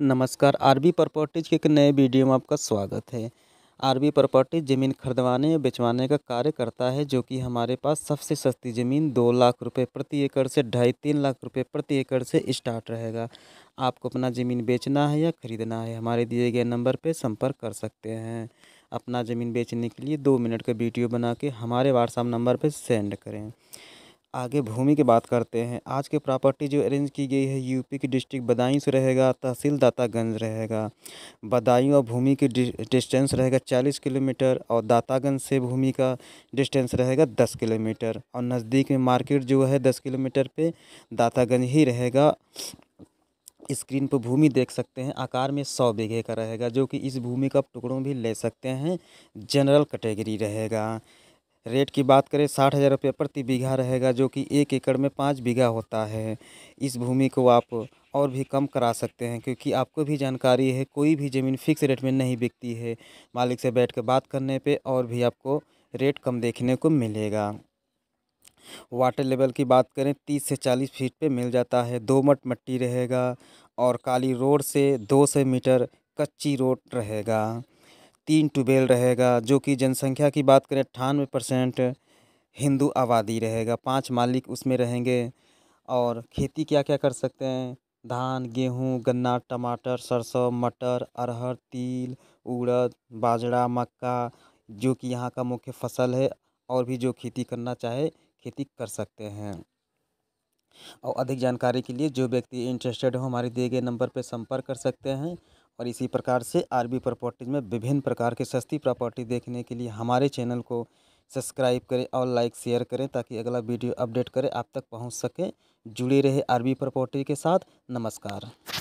नमस्कार RB properties के एक नए वीडियो में आपका स्वागत है आरबी प्रॉपर्टीज ज़मीन खरीदवाने या बेचवाने का कार्य करता है जो कि हमारे पास सबसे सस्ती ज़मीन दो लाख रुपए प्रति एकड़ से ढाई तीन लाख रुपए प्रति एकड़ से स्टार्ट रहेगा आपको अपना ज़मीन बेचना है या ख़रीदना है हमारे दिए गए नंबर पर संपर्क कर सकते हैं अपना ज़मीन बेचने के लिए दो मिनट का वीडियो बना के हमारे व्हाट्सअप नंबर पर सेंड करें आगे भूमि की बात करते हैं आज की प्रॉपर्टी जो अरेंज की गई है यूपी की डिस्ट्रिक्ट बदायूं से रहेगा तहसील दातागंज रहेगा बदायूं और भूमि की डिस्टेंस रहेगा चालीस किलोमीटर और दातागंज से भूमि का डिस्टेंस रहेगा दस किलोमीटर और नज़दीक में मार्केट जो है दस किलोमीटर पे दातागंज ही रहेगा स्क्रीन पर भूमि देख सकते हैं आकार में सौ बीघे का रहेगा जो कि इस भूमि का टुकड़ों भी ले सकते हैं जनरल कैटेगरी रहेगा रेट की बात करें साठ हज़ार रुपये प्रति बीघा रहेगा जो कि एक एकड़ में पाँच बीघा होता है इस भूमि को आप और भी कम करा सकते हैं क्योंकि आपको भी जानकारी है कोई भी ज़मीन फिक्स रेट में नहीं बिकती है मालिक से बैठ कर बात करने पे और भी आपको रेट कम देखने को मिलेगा वाटर लेवल की बात करें तीस से चालीस फीट पे मिल जाता है दो मट मट्टी रहेगा और काली रोड से दो सौ मीटर कच्ची रोड रहेगा तीन ट्यूबवेल रहेगा जो कि जनसंख्या की बात करें अट्ठानवे परसेंट हिंदू आबादी रहेगा पाँच मालिक उसमें रहेंगे और खेती क्या क्या कर सकते हैं धान गेहूं गन्ना टमाटर सरसों मटर अरहर तिल उड़द बाजरा मक्का जो कि यहाँ का मुख्य फसल है और भी जो खेती करना चाहे खेती कर सकते हैं और अधिक जानकारी के लिए जो व्यक्ति इंटरेस्टेड हो हमारे दिए गए नंबर पर संपर्क कर सकते हैं और इसी प्रकार से आरबी प्रॉपर्टीज़ में विभिन्न प्रकार के सस्ती प्रॉपर्टी देखने के लिए हमारे चैनल को सब्सक्राइब करें और लाइक शेयर करें ताकि अगला वीडियो अपडेट करें आप तक पहुंच सके जुड़े रहे आरबी प्रॉपर्टी के साथ नमस्कार